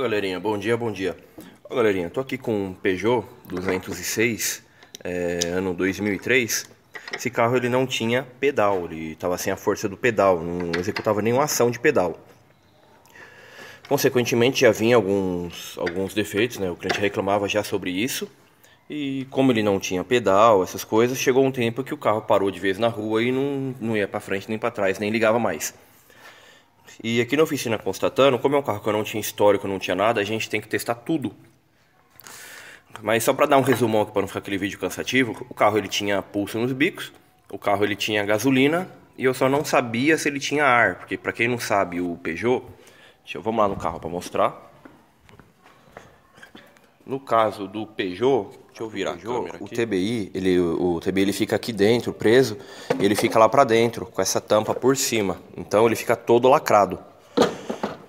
Ô, galerinha, bom dia, bom dia. Ô, galerinha, tô aqui com um Peugeot 206, é, ano 2003. Esse carro ele não tinha pedal, ele estava sem a força do pedal, não executava nenhuma ação de pedal. Consequentemente, já vinha alguns, alguns defeitos, né? O cliente reclamava já sobre isso. E como ele não tinha pedal, essas coisas, chegou um tempo que o carro parou de vez na rua e não, não ia para frente nem para trás, nem ligava mais. E aqui na oficina constatando, como é um carro que eu não tinha histórico, não tinha nada, a gente tem que testar tudo. Mas só para dar um resumão aqui para não ficar aquele vídeo cansativo, o carro ele tinha pulso nos bicos, o carro ele tinha gasolina e eu só não sabia se ele tinha ar, porque para quem não sabe o Peugeot, deixa eu vamos lá no carro para mostrar. No caso do Peugeot, deixa eu virar Peugeot, a o TBI, ele, o TBI ele fica aqui dentro, preso, e ele fica lá para dentro, com essa tampa por cima. Então ele fica todo lacrado.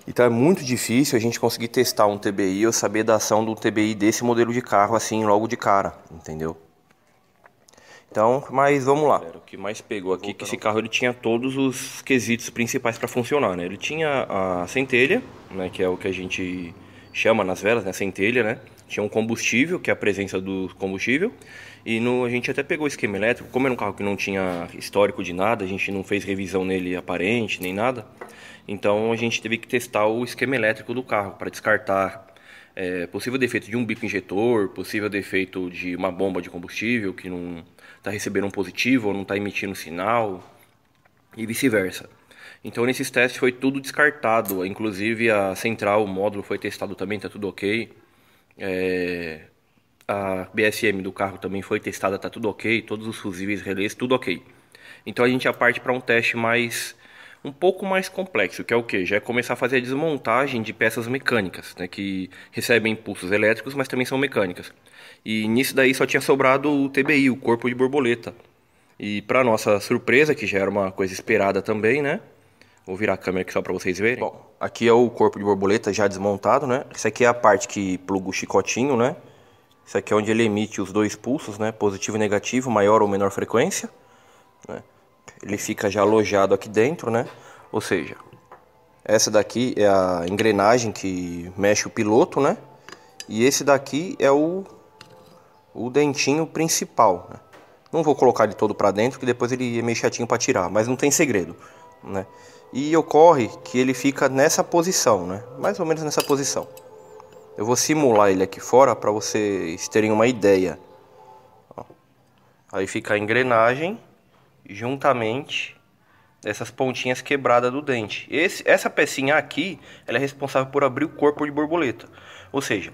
Então é muito difícil a gente conseguir testar um TBI ou saber da ação do TBI desse modelo de carro assim logo de cara, entendeu? Então, mas vamos lá. O que mais pegou aqui é que esse carro ele tinha todos os quesitos principais para funcionar, né? Ele tinha a centelha, né, que é o que a gente chama nas velas, né, centelha, né? tinha um combustível, que é a presença do combustível, e no, a gente até pegou o esquema elétrico, como era um carro que não tinha histórico de nada, a gente não fez revisão nele aparente, nem nada, então a gente teve que testar o esquema elétrico do carro para descartar é, possível defeito de um bico injetor, possível defeito de uma bomba de combustível que não está recebendo um positivo ou não está emitindo sinal, e vice-versa. Então nesses testes foi tudo descartado, inclusive a central, o módulo foi testado também, está tudo ok. É, a BSM do carro também foi testada, tá tudo ok, todos os fusíveis, relés, tudo ok. Então a gente já parte para um teste mais um pouco mais complexo, que é o que? Já é começar a fazer a desmontagem de peças mecânicas, né, que recebem impulsos elétricos, mas também são mecânicas. E nisso daí só tinha sobrado o TBI, o corpo de borboleta. E para nossa surpresa, que já era uma coisa esperada também, né? Vou virar a câmera aqui só para vocês verem. Bom, aqui é o corpo de borboleta já desmontado, né? Isso aqui é a parte que pluga o chicotinho, né? Isso aqui é onde ele emite os dois pulsos, né? Positivo e negativo, maior ou menor frequência. Né? Ele fica já alojado aqui dentro, né? Ou seja, essa daqui é a engrenagem que mexe o piloto, né? E esse daqui é o, o dentinho principal, né? Não vou colocar ele todo para dentro, que depois ele é meio chatinho para tirar, mas não tem segredo né? E ocorre que ele fica nessa posição, né? Mais ou menos nessa posição. Eu vou simular ele aqui fora para vocês terem uma ideia. Aí fica a engrenagem juntamente dessas pontinhas quebradas do dente. Esse, essa pecinha aqui, ela é responsável por abrir o corpo de borboleta. Ou seja,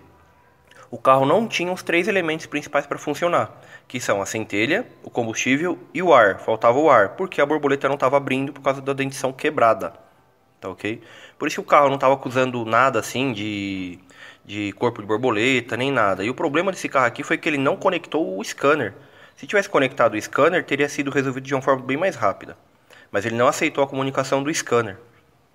o carro não tinha os três elementos principais para funcionar, que são a centelha, o combustível e o ar. Faltava o ar, porque a borboleta não estava abrindo por causa da dentição quebrada. Tá ok? Por isso que o carro não estava acusando nada assim de, de corpo de borboleta, nem nada. E o problema desse carro aqui foi que ele não conectou o scanner. Se tivesse conectado o scanner, teria sido resolvido de uma forma bem mais rápida. Mas ele não aceitou a comunicação do scanner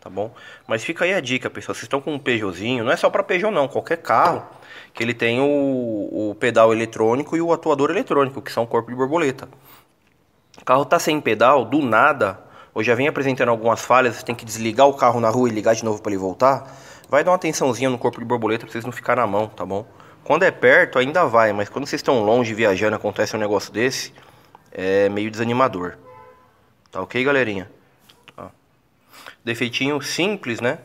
tá bom? Mas fica aí a dica, pessoal. Vocês estão com um Peugeotzinho, não é só para Peugeot não, qualquer carro que ele tem o, o, pedal eletrônico e o atuador eletrônico, que são o corpo de borboleta. O carro tá sem pedal, do nada, ou já vem apresentando algumas falhas, você tem que desligar o carro na rua e ligar de novo para ele voltar. Vai dar uma atençãozinha no corpo de borboleta para vocês não ficar na mão, tá bom? Quando é perto ainda vai, mas quando vocês estão longe viajando acontece um negócio desse, é meio desanimador. Tá ok, galerinha? defeitinho simples, né?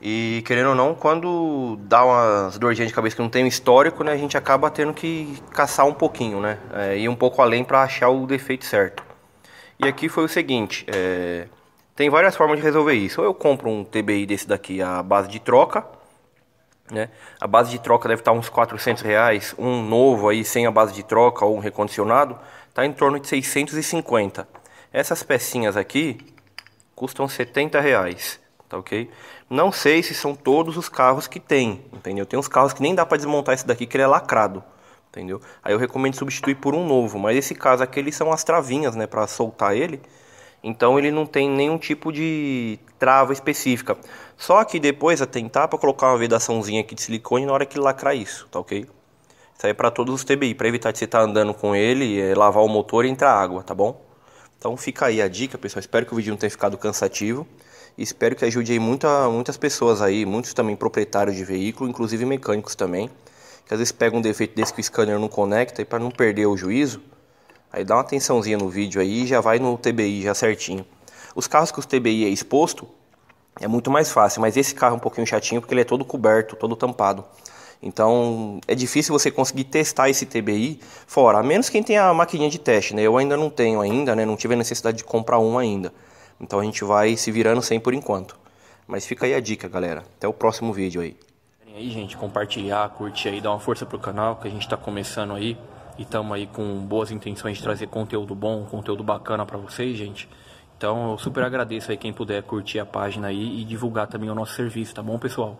E querendo ou não, quando dá umas dorzinhas de cabeça que não tem um histórico, né, a gente acaba tendo que caçar um pouquinho, né? É, ir um pouco além para achar o defeito certo. E aqui foi o seguinte: é, tem várias formas de resolver isso. Ou eu compro um TBI desse daqui a base de troca, né? A base de troca deve estar uns 400 reais. Um novo aí sem a base de troca ou um recondicionado está em torno de 650. Essas pecinhas aqui custam 70 reais, tá ok? Não sei se são todos os carros que tem, entendeu? Tem uns carros que nem dá para desmontar esse daqui que ele é lacrado, entendeu? Aí eu recomendo substituir por um novo, mas esse caso aqui eles são as travinhas, né, para soltar ele. Então ele não tem nenhum tipo de trava específica. Só que depois tentar para colocar uma vedaçãozinha aqui de silicone na hora que lacrar isso, tá ok? Isso aí é para todos os TBI, para evitar de você estar tá andando com ele, é, lavar o motor e entrar água, tá bom? Então fica aí a dica, pessoal. Espero que o vídeo não tenha ficado cansativo. Espero que ajude aí muita, muitas pessoas aí, muitos também proprietários de veículo, inclusive mecânicos também, que às vezes pegam um defeito desse que o scanner não conecta e para não perder o juízo, aí dá uma atençãozinha no vídeo aí e já vai no TBI já certinho. Os carros que o TBI é exposto é muito mais fácil, mas esse carro é um pouquinho chatinho porque ele é todo coberto, todo tampado. Então é difícil você conseguir testar esse TBI fora, a menos quem tenha a maquininha de teste, né? Eu ainda não tenho ainda, né? Não tive a necessidade de comprar um ainda. Então a gente vai se virando sem por enquanto. Mas fica aí a dica, galera. Até o próximo vídeo aí. E aí, gente, compartilhar, curtir aí, dar uma força pro canal que a gente está começando aí e estamos aí com boas intenções de trazer conteúdo bom, conteúdo bacana para vocês, gente. Então eu super agradeço aí quem puder curtir a página aí e divulgar também o nosso serviço, tá bom, pessoal?